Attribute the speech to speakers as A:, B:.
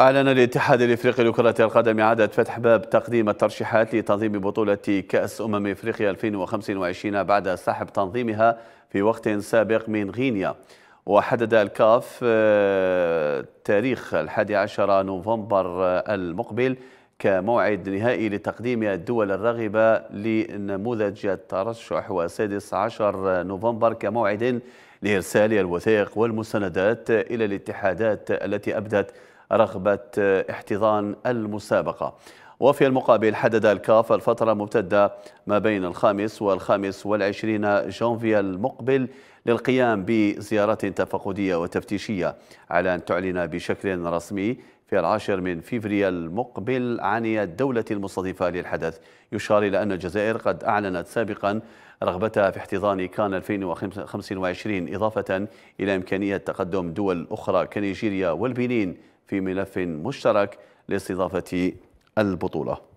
A: أعلن الاتحاد الإفريقي لكرة القدم إعادة فتح باب تقديم الترشيحات لتنظيم بطولة كأس أمم إفريقيا 2025 بعد سحب تنظيمها في وقت سابق من غينيا وحدد الكاف آه، تاريخ الحادي عشر نوفمبر آه، المقبل كموعد نهائي لتقديم الدول الراغبة لنموذج الترشح و16 نوفمبر كموعد لإرسال الوثائق والمستندات إلى الاتحادات التي أبدت رغبة آه، احتضان المسابقة وفي المقابل حدد الكاف الفترة الممتدة ما بين الخامس والخامس والعشرين جانفي المقبل للقيام بزيارات تفقدية وتفتيشية على أن تعلن بشكل رسمي في العاشر من فيفرير المقبل عن الدولة المستضيفة للحدث يشار إلى أن الجزائر قد أعلنت سابقا رغبتها في احتضان كان 2025 إضافة إلى إمكانية تقدم دول أخرى كنيجيريا والبنين في ملف مشترك لاستضافة البطولة